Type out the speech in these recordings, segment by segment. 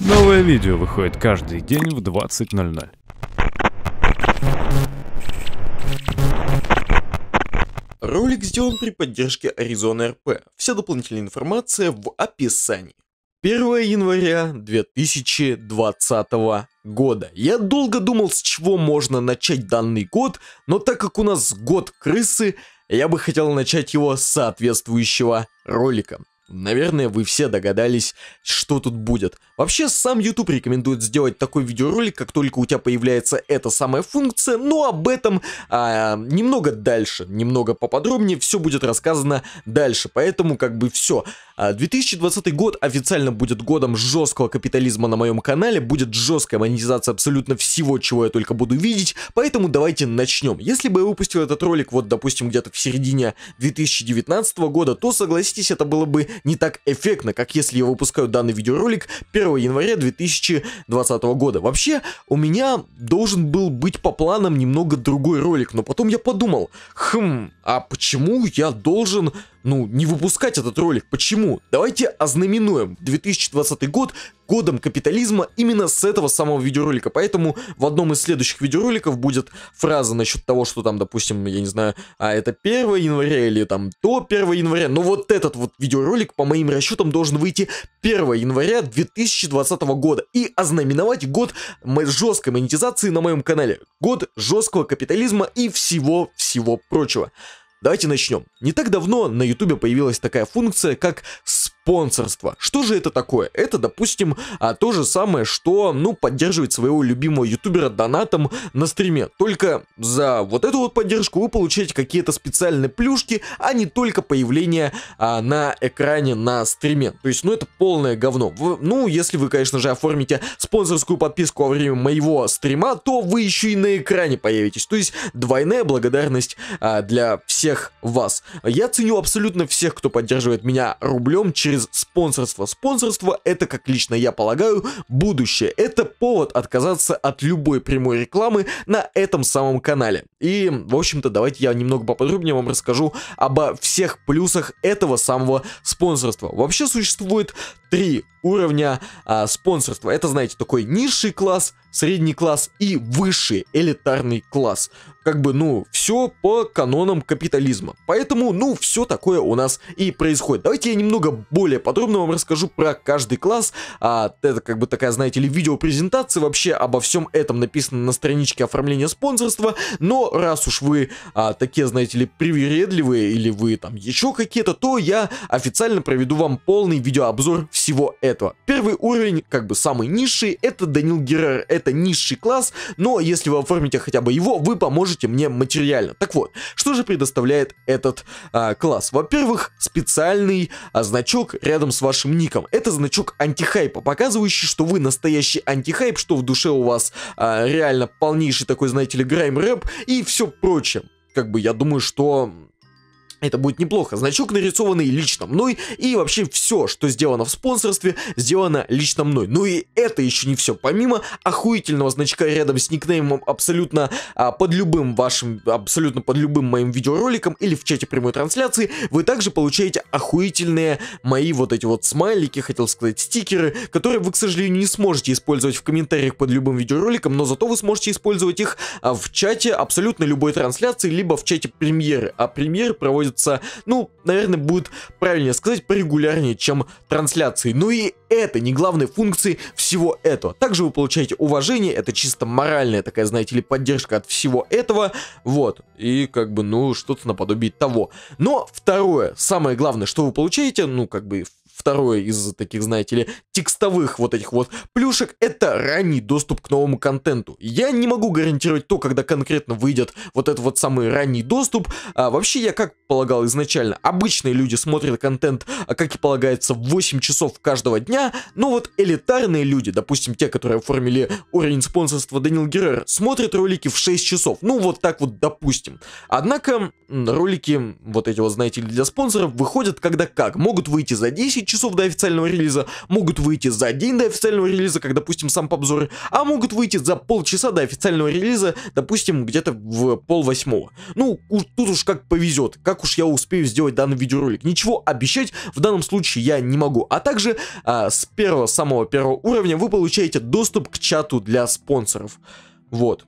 Новое видео выходит каждый день в 20.00. Ролик сделан при поддержке Arizona RP. Вся дополнительная информация в описании. 1 января 2020 года. Я долго думал, с чего можно начать данный год, но так как у нас год крысы, я бы хотел начать его с соответствующего ролика. Наверное, вы все догадались, что тут будет. Вообще, сам YouTube рекомендует сделать такой видеоролик, как только у тебя появляется эта самая функция, но об этом а, немного дальше, немного поподробнее, все будет рассказано дальше, поэтому как бы все. А, 2020 год официально будет годом жесткого капитализма на моем канале, будет жесткая монетизация абсолютно всего, чего я только буду видеть, поэтому давайте начнем. Если бы я выпустил этот ролик, вот допустим, где-то в середине 2019 года, то согласитесь, это было бы не так эффектно, как если я выпускаю данный видеоролик 1 1 января 2020 года. Вообще, у меня должен был быть по планам немного другой ролик, но потом я подумал, хм, а почему я должен ну, не выпускать этот ролик. Почему? Давайте ознаменуем 2020 год годом капитализма именно с этого самого видеоролика. Поэтому в одном из следующих видеороликов будет фраза насчет того, что там, допустим, я не знаю, а это 1 января или там то 1 января. Но вот этот вот видеоролик, по моим расчетам, должен выйти 1 января 2020 года и ознаменовать год жесткой монетизации на моем канале. Год жесткого капитализма и всего-всего прочего. Давайте начнем. Не так давно на ютубе появилась такая функция, как спонсорство. Что же это такое? Это, допустим, а, то же самое, что, ну, поддерживать своего любимого ютубера донатом на стриме. Только за вот эту вот поддержку вы получаете какие-то специальные плюшки, а не только появление а, на экране на стриме. То есть, ну, это полное говно. Вы, ну, если вы, конечно же, оформите спонсорскую подписку во время моего стрима, то вы еще и на экране появитесь. То есть, двойная благодарность а, для всех вас. Я ценю абсолютно всех, кто поддерживает меня рублем через через спонсорство. Спонсорство это, как лично я полагаю, будущее. Это повод отказаться от любой прямой рекламы на этом самом канале. И, в общем-то, давайте я немного поподробнее вам расскажу обо всех плюсах этого самого спонсорства. Вообще существует три уровня а, спонсорства. Это, знаете, такой низший класс, средний класс и высший элитарный класс. Как бы, ну, все по канонам капитализма. Поэтому, ну, все такое у нас и происходит. Давайте я немного более подробно вам расскажу про каждый класс. А, это как бы такая, знаете ли, видеопрезентация. Вообще обо всем этом написано на страничке оформления спонсорства. Но раз уж вы а, такие, знаете ли, привередливые или вы там еще какие-то, то я официально проведу вам полный видеообзор всего этого этого. Первый уровень, как бы самый низший, это Данил Геррер, это низший класс, но если вы оформите хотя бы его, вы поможете мне материально. Так вот, что же предоставляет этот а, класс? Во-первых, специальный а, значок рядом с вашим ником. Это значок антихайпа, показывающий, что вы настоящий антихайп, что в душе у вас а, реально полнейший такой, знаете ли, грайм-рэп и все прочее. Как бы я думаю, что это будет неплохо. Значок нарисованный лично мной, и вообще все, что сделано в спонсорстве, сделано лично мной. Ну и это еще не все. Помимо охуительного значка рядом с никнеймом абсолютно а, под любым вашим, абсолютно под любым моим видеороликом или в чате прямой трансляции, вы также получаете охуительные мои вот эти вот смайлики, хотел сказать, стикеры, которые вы, к сожалению, не сможете использовать в комментариях под любым видеороликом, но зато вы сможете использовать их а, в чате абсолютно любой трансляции, либо в чате премьеры. А премьер проводит проводятся, ну, наверное, будет правильнее сказать, порегулярнее, чем трансляции. Но ну и это не главной функции всего этого. Также вы получаете уважение, это чисто моральная такая, знаете ли, поддержка от всего этого. Вот, и как бы, ну, что-то наподобие того. Но второе, самое главное, что вы получаете, ну, как бы, второе из таких, знаете ли, текстовых вот этих вот плюшек, это ранний доступ к новому контенту. Я не могу гарантировать то, когда конкретно выйдет вот этот вот самый ранний доступ. А, вообще, я как полагал изначально, обычные люди смотрят контент, а как и полагается, в 8 часов каждого дня, но вот элитарные люди, допустим, те, которые оформили уровень спонсорства Данил Геррер, смотрят ролики в 6 часов. Ну, вот так вот, допустим. Однако, ролики, вот эти вот, знаете ли, для спонсоров выходят когда как. Могут выйти за 10 часов до официального релиза, могут выйти за день до официального релиза, как, допустим, сам обзоры, а могут выйти за полчаса до официального релиза, допустим, где-то в пол восьмого. Ну, уж, тут уж как повезет, как уж я успею сделать данный видеоролик. Ничего обещать в данном случае я не могу. А также а, с первого, самого первого уровня вы получаете доступ к чату для спонсоров. Вот.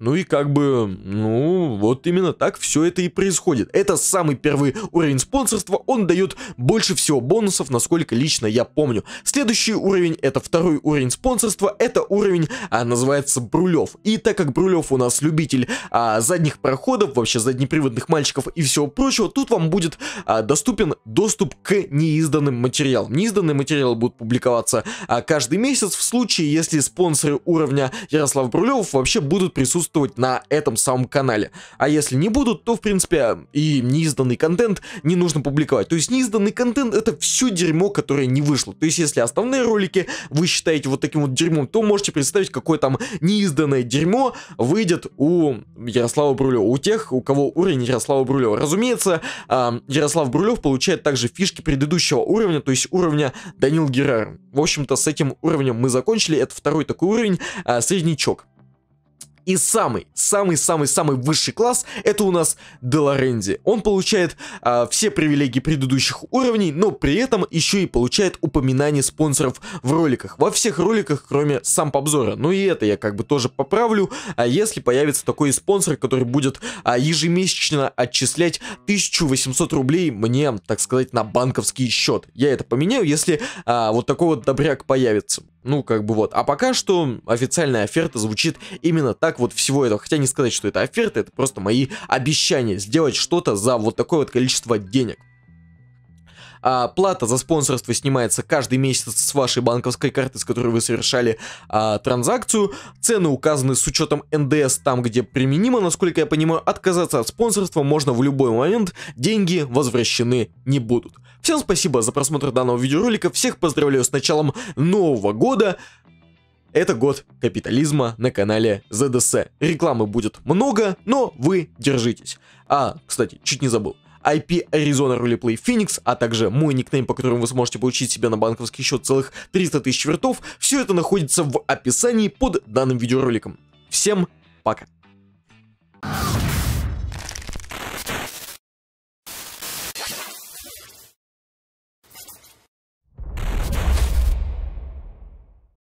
Ну и как бы, ну, вот именно так все это и происходит. Это самый первый уровень спонсорства, он дает больше всего бонусов, насколько лично я помню. Следующий уровень, это второй уровень спонсорства, это уровень, а, называется Брулев. И так как Брулев у нас любитель а, задних проходов, вообще заднеприводных мальчиков и всего прочего, тут вам будет а, доступен доступ к неизданным материалам. Неизданные материалы будут публиковаться а, каждый месяц, в случае, если спонсоры уровня Ярослав Брулев вообще будут присутствовать присутствовать на этом самом канале. А если не будут, то, в принципе, и неизданный контент не нужно публиковать. То есть неизданный контент это все дерьмо, которое не вышло. То есть если основные ролики вы считаете вот таким вот дерьмом, то можете представить, какое там неизданное дерьмо выйдет у Ярослава Брулева, у тех, у кого уровень Ярослава Брулева. Разумеется, а, Ярослав Брулев получает также фишки предыдущего уровня, то есть уровня Данил Геррера. В общем-то, с этим уровнем мы закончили. Это второй такой уровень, а, среднячок. И самый, самый-самый-самый высший класс, это у нас Деларенди. Он получает э, все привилегии предыдущих уровней, но при этом еще и получает упоминание спонсоров в роликах. Во всех роликах, кроме сам обзора. Ну и это я как бы тоже поправлю, а если появится такой спонсор, который будет а, ежемесячно отчислять 1800 рублей мне, так сказать, на банковский счет. Я это поменяю, если а, вот такой вот добряк появится. Ну, как бы вот. А пока что официальная оферта звучит именно так вот всего этого. Хотя не сказать, что это оферта, это просто мои обещания сделать что-то за вот такое вот количество денег. А, плата за спонсорство снимается каждый месяц с вашей банковской карты, с которой вы совершали а, транзакцию. Цены указаны с учетом НДС там, где применимо. Насколько я понимаю, отказаться от спонсорства можно в любой момент. Деньги возвращены не будут. Всем спасибо за просмотр данного видеоролика. Всех поздравляю с началом нового года. Это год капитализма на канале ZDS. Рекламы будет много, но вы держитесь. А, кстати, чуть не забыл. IP Arizona Roleplay Phoenix, а также мой никнейм, по которому вы сможете получить себе на банковский счет целых 300 тысяч вертов, все это находится в описании под данным видеороликом. Всем пока!